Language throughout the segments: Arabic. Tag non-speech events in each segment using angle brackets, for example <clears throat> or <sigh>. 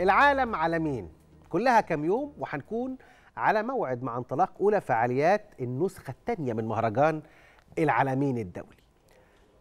العالم عالمين كلها كام يوم وهنكون على موعد مع انطلاق أولى فعاليات النسخة الثانية من مهرجان العالمين الدولي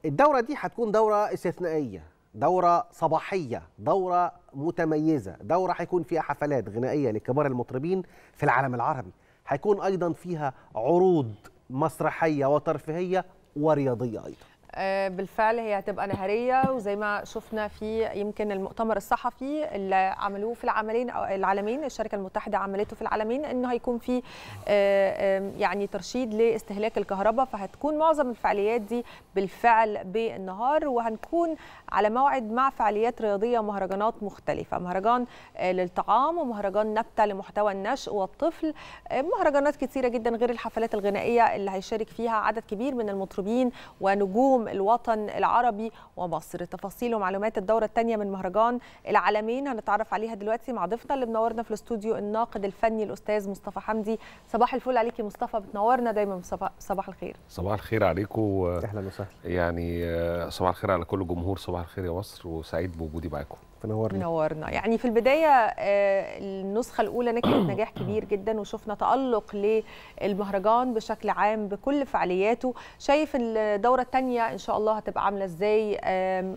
الدورة دي هتكون دورة استثنائية دورة صباحية دورة متميزة دورة هيكون فيها حفلات غنائية لكبار المطربين في العالم العربي هيكون أيضا فيها عروض مسرحية وترفيهية ورياضية أيضا آه، بالفعل هي هتبقى نهاريه وزي ما شفنا في يمكن المؤتمر الصحفي اللي عملوه في العملين او العالمين الشركه المتحده عملته في العالمين انه هيكون في آه، يعني ترشيد لاستهلاك الكهرباء فهتكون معظم الفعاليات دي بالفعل بالنهار وهنكون على موعد مع فعاليات رياضيه ومهرجانات مختلفه مهرجان آه، للطعام ومهرجان نبته لمحتوى النشء والطفل مهرجانات كتيره جدا غير الحفلات الغنائيه اللي هيشارك فيها عدد كبير من المطربين ونجوم الوطن العربي ومصر تفاصيل ومعلومات الدورة الثانية من مهرجان العالمين هنتعرف عليها دلوقتي مع ضيفنا اللي منورنا في الاستوديو الناقد الفني الأستاذ مصطفى حمدي صباح الفل عليكي مصطفى بتنورنا دايما صباح الخير صباح الخير عليكم أهلا وسهلا يعني آه، صباح الخير على كل جمهور صباح الخير يا مصر وسعيد بوجودي معاكم تنورنا منورنا يعني في البدايه آه، النسخه الاولى نجحت <coughs> نجاح كبير جدا وشفنا تالق للمهرجان بشكل عام بكل فعالياته شايف الدوره الثانيه ان شاء الله هتبقى عامله ازاي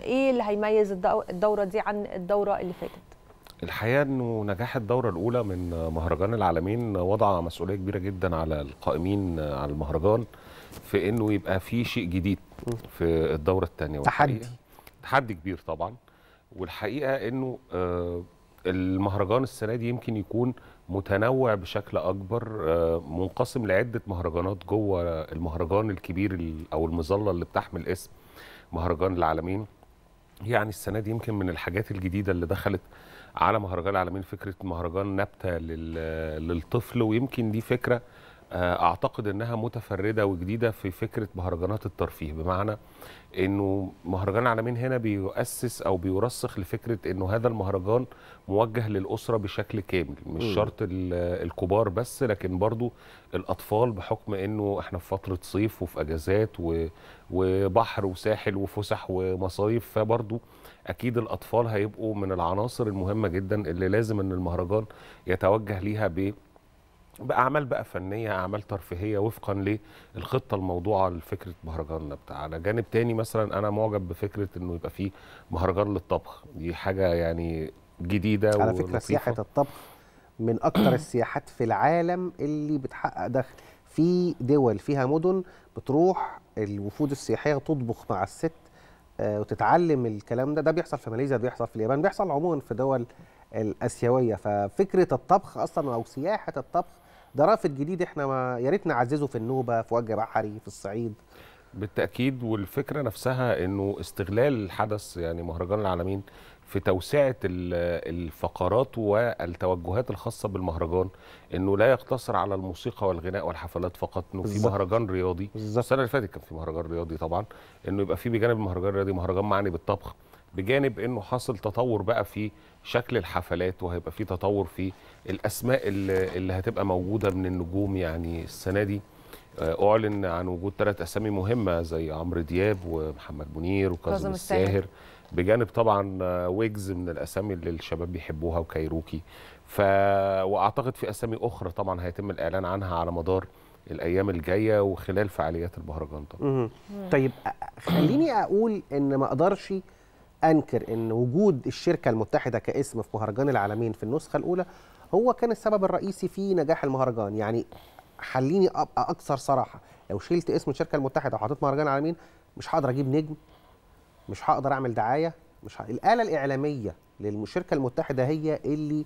ايه اللي هيميز الدوره دي عن الدوره اللي فاتت الحقيقه انه نجاح الدوره الاولى من مهرجان العالمين وضع مسؤوليه كبيره جدا على القائمين على المهرجان في انه يبقى في شيء جديد في الدوره الثانيه تحدي تحدي كبير طبعا والحقيقه انه آه، المهرجان السنه دي يمكن يكون متنوع بشكل اكبر آه، منقسم لعده مهرجانات جوه المهرجان الكبير او المظله اللي بتحمل اسم مهرجان العالمين يعني السنه دي يمكن من الحاجات الجديده اللي دخلت على مهرجان العالمين فكره مهرجان نبته للطفل ويمكن دي فكره آه، اعتقد انها متفرده وجديده في فكره مهرجانات الترفيه بمعنى انه مهرجان العالمين هنا بيؤسس او بيرسخ لفكره انه هذا المهرجان موجه للاسره بشكل كامل مش م. شرط الكبار بس لكن برضو الاطفال بحكم انه احنا في فتره صيف وفي اجازات وبحر وساحل وفسح ومصايف فبرضو اكيد الاطفال هيبقوا من العناصر المهمه جدا اللي لازم ان المهرجان يتوجه ليها ب بأعمال بقى فنية أعمال ترفيهية وفقا للخطة الموضوعة لفكرة مهرجاننا بتاعنا جانب تاني مثلا أنا معجب بفكرة أنه يبقى فيه مهرجان للطبخ دي حاجة يعني جديدة على فكرة ولطيفة. سياحة الطبخ من اكثر <clears throat> السياحات في العالم اللي بتحقق دخل في دول فيها مدن بتروح الوفود السياحية تطبخ مع الست آه، وتتعلم الكلام ده ده بيحصل في ماليزيا بيحصل في اليابان بيحصل عموما في دول الاسيويه ففكره الطبخ اصلا او سياحه الطبخ ده رافد جديد احنا ما يا ريت نعززه في النوبه في وجه بحري في الصعيد بالتاكيد والفكره نفسها انه استغلال الحدث يعني مهرجان العالمين في توسعه الفقرات والتوجهات الخاصه بالمهرجان انه لا يقتصر على الموسيقى والغناء والحفلات فقط انه في مهرجان رياضي بالزبط. السنه اللي فاتت كان في مهرجان رياضي طبعا انه يبقى في بجانب المهرجان الرياضي مهرجان معني بالطبخ بجانب انه حصل تطور بقى في شكل الحفلات وهيبقى في تطور في الاسماء اللي, هتبقى موجوده من النجوم يعني السنه دي آه، اعلن عن وجود ثلاث اسامي مهمه زي عمرو دياب ومحمد منير وكاظم الساهر بجانب طبعا ويجز من الاسامي اللي الشباب بيحبوها وكايروكي ف واعتقد في اسامي اخرى طبعا هيتم الاعلان عنها على مدار الايام الجايه وخلال فعاليات المهرجان طبعا طيب خليني اقول ان ما اقدرش انكر ان وجود الشركه المتحده كاسم في مهرجان العالمين في النسخه الاولى هو كان السبب الرئيسي في نجاح المهرجان يعني خليني ابقى اكثر صراحه لو شلت اسم الشركه المتحده وحطيت مهرجان العالمين مش هقدر اجيب نجم مش هقدر اعمل دعايه مش ه... الاله الاعلاميه للشركه المتحده هي اللي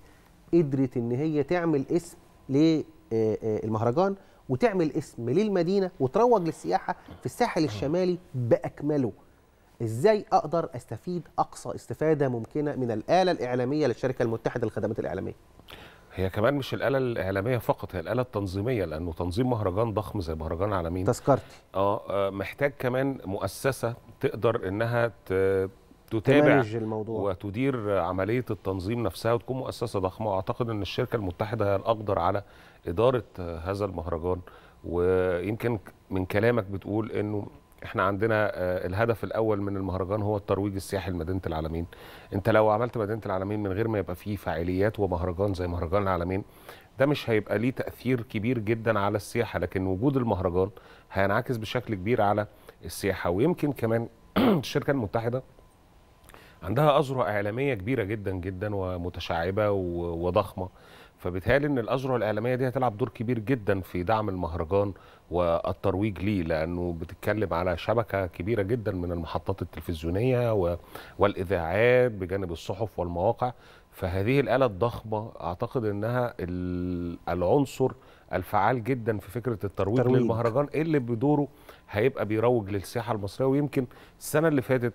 قدرت ان هي تعمل اسم للمهرجان وتعمل اسم للمدينه وتروج للسياحه في الساحل الشمالي باكمله ازاي اقدر استفيد اقصى استفاده ممكنه من الاله الاعلاميه للشركه المتحده للخدمات الاعلاميه هي كمان مش الاله الاعلاميه فقط هي الاله التنظيميه لانه تنظيم مهرجان ضخم زي مهرجان عالمين تذكرتي آه،, اه محتاج كمان مؤسسه تقدر انها تتابع الموضوع وتدير عمليه التنظيم نفسها وتكون مؤسسه ضخمه واعتقد ان الشركه المتحده هي الاقدر على اداره هذا المهرجان ويمكن من كلامك بتقول انه احنا عندنا آه، الهدف الاول من المهرجان هو الترويج السياحي لمدينه العالمين انت لو عملت مدينه العالمين من غير ما يبقى فيه فعاليات ومهرجان زي مهرجان العالمين ده مش هيبقى ليه تاثير كبير جدا على السياحه لكن وجود المهرجان هينعكس بشكل كبير على السياحه ويمكن كمان <clears throat> الشركه المتحده عندها اذرع اعلاميه كبيره جدا جدا ومتشعبه وضخمه فبالتالي ان الاذرع الاعلاميه دي هتلعب دور كبير جدا في دعم المهرجان والترويج ليه لانه بتتكلم على شبكه كبيره جدا من المحطات التلفزيونيه والاذاعات بجانب الصحف والمواقع فهذه الاله الضخمه اعتقد انها العنصر الفعال جدا في فكره الترويج ترويج. للمهرجان اللي بدوره هيبقى بيروج للسياحه المصريه ويمكن السنه اللي فاتت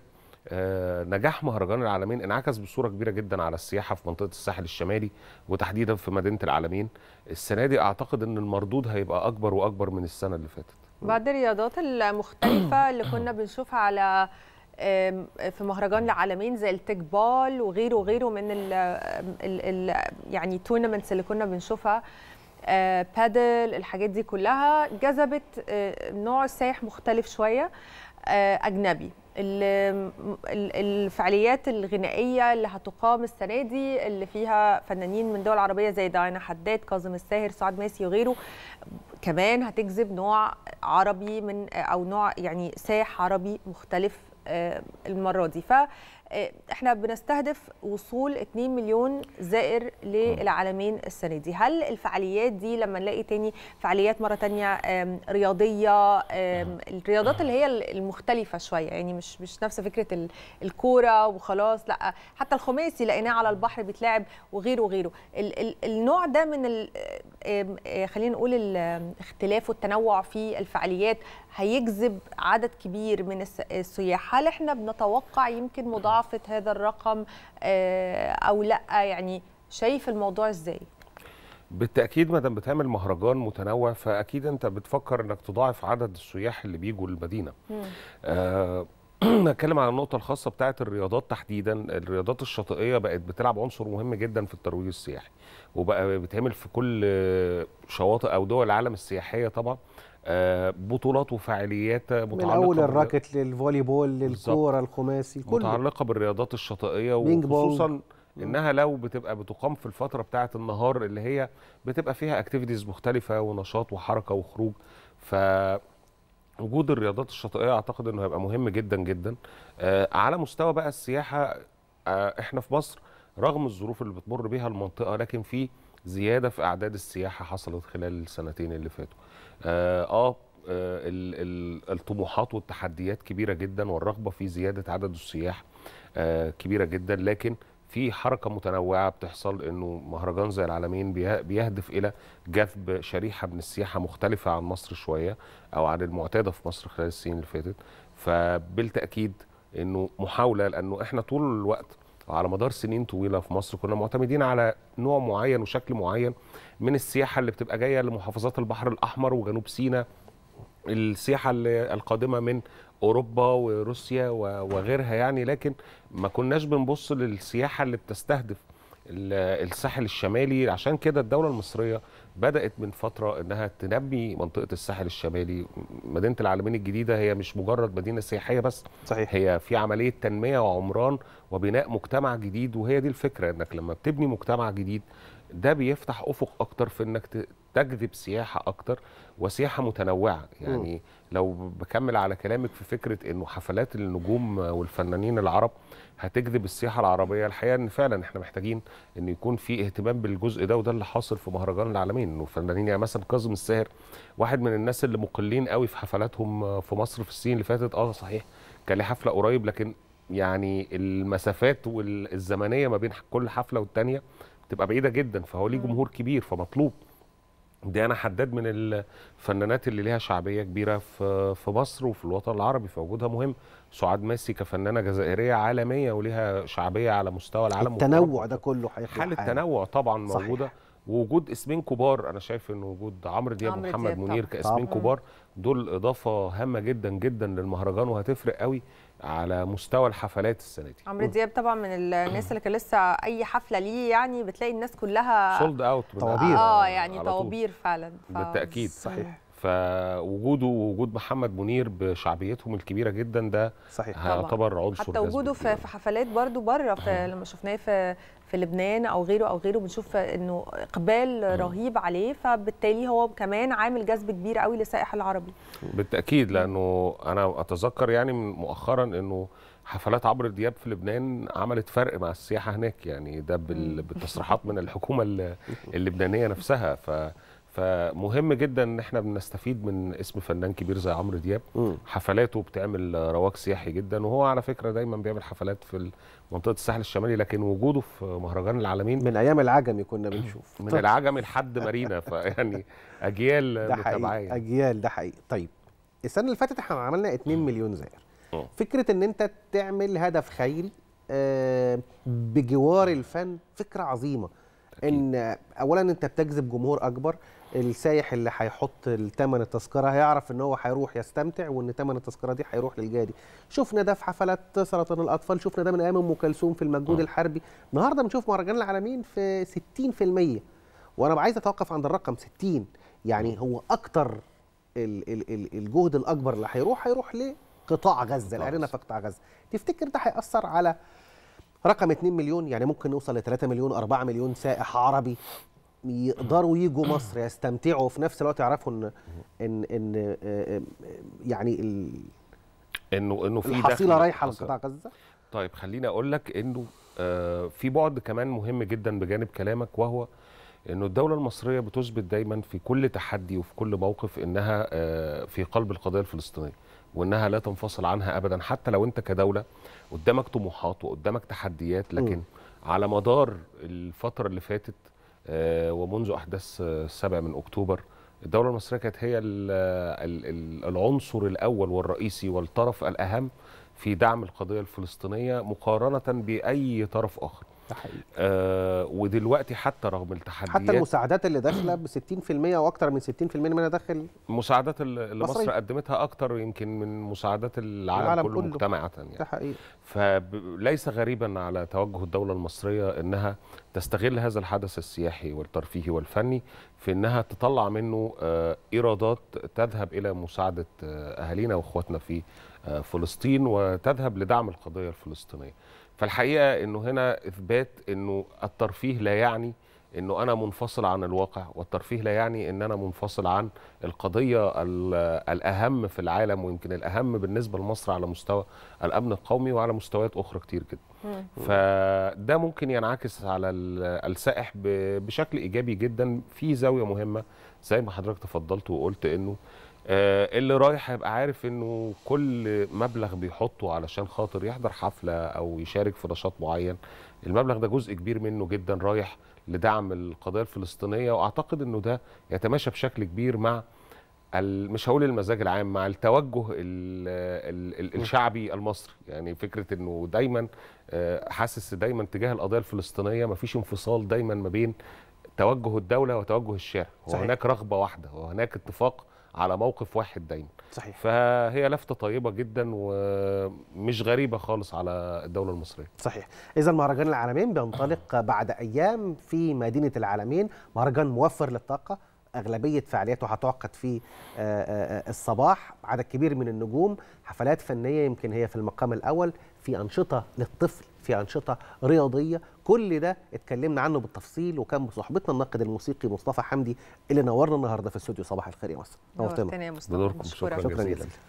آه، نجاح مهرجان العالمين انعكس بصوره كبيره جدا على السياحه في منطقه الساحل الشمالي وتحديدا في مدينه العالمين السنه دي اعتقد ان المردود هيبقى اكبر واكبر من السنه اللي فاتت بعد الرياضات المختلفه اللي كنا بنشوفها على في مهرجان العالمين زي التكبال وغيره وغيره من الـ الـ الـ يعني التورنمنتس اللي كنا بنشوفها بادل آه، الحاجات دي كلها جذبت آه، نوع سائح مختلف شويه اجنبي الفعاليات الغنائيه اللي هتقام السنه دي اللي فيها فنانين من دول عربيه زي داينا حداد كاظم الساهر سعد ماسي وغيره كمان هتجذب نوع عربي من او نوع يعني ساح عربي مختلف آه، المره دي ف إيه، احنا بنستهدف وصول 2 مليون زائر للعالمين السنه دي هل الفعاليات دي لما نلاقي تاني فعاليات مره تانية رياضيه الرياضات اللي هي المختلفه شويه يعني مش مش نفس فكره الكوره وخلاص لا حتى الخماسي لقيناه على البحر بيتلعب وغيره وغيره النوع ده من آه، خلينا نقول الاختلاف والتنوع في الفعاليات هيجذب عدد كبير من السياح هل احنا بنتوقع يمكن مضاعفه هذا الرقم آه، او لا يعني شايف الموضوع ازاي بالتاكيد ما دام بتعمل مهرجان متنوع فاكيد انت بتفكر انك تضاعف عدد السياح اللي بيجوا للمدينه آه، <clears throat> نتكلم عن النقطة الخاصة بتاعة الرياضات تحديدا، الرياضات الشاطئية بقت بتلعب عنصر مهم جدا في الترويج السياحي، وبقى بيتعمل في كل شواطئ أو دول العالم السياحية طبعا، آه، بطولات وفعاليات متعلقه من اول الراكت للفولي بول للكوره الخماسي كله متعلقه بالرياضات الشاطئيه وخصوصا انها لو بتبقى بتقام في الفتره بتاعه النهار اللي هي بتبقى فيها اكتيفيتيز مختلفه ونشاط وحركه وخروج ف وجود الرياضات الشاطئيه اعتقد انه هيبقى مهم جدا جدا آه على مستوى بقى السياحه آه احنا في مصر رغم الظروف اللي بتمر بيها المنطقه لكن في زياده في اعداد السياحه حصلت خلال السنتين اللي فاتوا اه, آه, آه، الطموحات والتحديات كبيره جدا والرغبه في زياده عدد السياح آه كبيره جدا لكن في حركه متنوعه بتحصل انه مهرجان زي العالمين بيهدف الى جذب شريحه من السياحه مختلفه عن مصر شويه او عن المعتاده في مصر خلال السنين اللي فاتت فبالتاكيد انه محاوله لانه احنا طول الوقت على مدار سنين طويله في مصر كنا معتمدين على نوع معين وشكل معين من السياحه اللي بتبقى جايه لمحافظات البحر الاحمر وجنوب سيناء السياحه القادمه من اوروبا وروسيا وغيرها يعني لكن ما كناش بنبص للسياحه اللي بتستهدف الساحل الشمالي عشان كده الدوله المصريه بدات من فتره انها تنمي منطقه الساحل الشمالي مدينه العالمين الجديده هي مش مجرد مدينه سياحيه بس صحيح. هي في عمليه تنميه وعمران وبناء مجتمع جديد وهي دي الفكره انك لما بتبني مجتمع جديد ده بيفتح افق اكتر في انك تجذب سياحه اكتر وسياحه متنوعه يعني م. لو بكمل على كلامك في فكره انه حفلات النجوم والفنانين العرب هتجذب السياحه العربيه الحقيقه ان فعلا احنا محتاجين ان يكون في اهتمام بالجزء ده وده اللي حاصل في مهرجان العالمين انه الفنانين يعني مثلا كاظم الساهر واحد من الناس اللي مقلين قوي في حفلاتهم في مصر في السنين اللي فاتت اه صحيح كان ليه حفله قريب لكن يعني المسافات والزمنيه ما بين كل حفله والتانيه بتبقى بعيده جدا فهو ليه جمهور كبير فمطلوب ديانا حداد من الفنانات اللي ليها شعبيه كبيره في في مصر وفي الوطن العربي فوجودها مهم سعاد ماسي كفنانه جزائريه عالميه وليها شعبيه على مستوى العالم التنوع ده كله حقيقي حاله تنوع طبعا موجوده صحيح. ووجود اسمين كبار انا شايف ان وجود عمرو دياب ومحمد منير كاسمين طبعا. كبار دول اضافه هامه جدا جدا للمهرجان وهتفرق قوي على مستوى الحفلات السنه دي عمرو دياب طبعا من الناس اللي كان لسه اي حفله ليه يعني بتلاقي الناس كلها سولد اوت طوابير اه يعني طوابير فعلا ف... بالتاكيد صحيح صحيح. فوجوده ووجود محمد منير بشعبيتهم الكبيره جدا ده صحيح هيعتبر عنصر حتى وجوده في, في حفلات برضو بره في أيوه. لما شفناه في في لبنان او غيره او غيره بنشوف انه اقبال أيوه. رهيب عليه فبالتالي هو كمان عامل جذب كبير قوي للسائح العربي بالتاكيد لانه انا اتذكر يعني مؤخرا انه حفلات عبر دياب في لبنان عملت فرق مع السياحه هناك يعني ده بالتصريحات من الحكومه اللبنانيه نفسها ف فمهم جدا ان احنا بنستفيد من اسم فنان كبير زي عمرو دياب حفلاته بتعمل رواج سياحي جدا وهو على فكره دايما بيعمل حفلات في منطقه الساحل الشمالي لكن وجوده في مهرجان العالمين من ايام العجمي كنا بنشوف من العجمي لحد مارينا فيعني <laughs> اجيال متابعين يعني. اجيال ده حقيقي طيب السنه اللي فاتت احنا عملنا 2 مليون زائر فكره ان انت تعمل هدف خيري آه، بجوار الفن فكره عظيمه أكيد. ان اولا انت بتجذب جمهور اكبر السايح اللي هيحط الثمن التذكره هيعرف ان هو هيروح يستمتع وان ثمن التذكره دي هيروح للجادي شفنا ده في حفلات سرطان الاطفال شفنا ده من ايام ام كلثوم في المجهود آه. الحربي النهارده بنشوف مهرجان العالمين في 60% وانا عايز اتوقف عند الرقم 60 يعني هو اكتر الجهد الاكبر اللي هيروح هيروح لقطاع غزه الارينا في قطاع غزه تفتكر ده هياثر على رقم 2 مليون يعني ممكن نوصل ل 3 مليون 4 مليون سائح عربي يقدروا يجوا مصر يستمتعوا وفي نفس الوقت يعرفوا ان ان ان آه، آه، يعني ال انه انه في الحصيله رايحه لقطاع غزه طيب خليني اقول لك انه آه، في بعد كمان مهم جدا بجانب كلامك وهو انه الدوله المصريه بتثبت دايما في كل تحدي وفي كل موقف انها في قلب القضيه الفلسطينيه وانها لا تنفصل عنها ابدا حتى لو انت كدوله قدامك طموحات وقدامك تحديات لكن م. على مدار الفتره اللي فاتت آه، ومنذ احداث السابع آه، من اكتوبر الدوله المصريه كانت هي آه، العنصر الاول والرئيسي والطرف الاهم في دعم القضيه الفلسطينيه مقارنه باي طرف اخر آه ودلوقتي حتى رغم التحديات حتى المساعدات اللي داخله ب 60% واكثر من 60% منها داخل المساعدات اللي مصر, مصر قدمتها اكثر يمكن من مساعدات العالم, العالم كله, كله مجتمعا يعني ده حقيقي فليس غريبا على توجه الدوله المصريه انها تستغل هذا الحدث السياحي والترفيهي والفني في انها تطلع منه آه، ايرادات تذهب الى مساعده آه، اهالينا واخواتنا في آه، فلسطين وتذهب لدعم القضيه الفلسطينيه فالحقيقه انه هنا اثبات انه الترفيه لا يعني انه انا منفصل عن الواقع والترفيه لا يعني ان انا منفصل عن القضيه الاهم في العالم ويمكن الاهم بالنسبه لمصر على مستوى الامن القومي وعلى مستويات اخرى كتير جدا فده ممكن ينعكس على السائح بشكل ايجابي جدا في زاويه مهمه زي ما حضرتك تفضلت وقلت انه آه، اللي رايح هيبقى عارف انه كل مبلغ بيحطه علشان خاطر يحضر حفله او يشارك في نشاط معين المبلغ ده جزء كبير منه جدا رايح لدعم القضيه الفلسطينيه واعتقد انه ده يتماشى بشكل كبير مع مش هقول المزاج العام مع التوجه الـ الـ الشعبي المصري يعني فكره انه دايما آه، حاسس دايما تجاه القضيه الفلسطينيه مفيش انفصال دايما ما بين توجه الدوله وتوجه الشارع وهناك رغبه واحده وهناك اتفاق على موقف واحد دايما صحيح فهي لفته طيبه جدا ومش غريبه خالص على الدوله المصريه صحيح اذا مهرجان العالمين بينطلق بعد ايام في مدينه العالمين مهرجان موفر للطاقه اغلبيه فعالياته هتعقد في آه، آه، آه، الصباح عدد كبير من النجوم حفلات فنيه يمكن هي في المقام الاول في أنشطة للطفل في أنشطة رياضية كل ده اتكلمنا عنه بالتفصيل وكان بصحبتنا الناقد الموسيقي مصطفى حمدي اللي نورنا النهارده في استوديو صباح الخير يا مصر نورتنا يا مصطفى شكرا جزيلا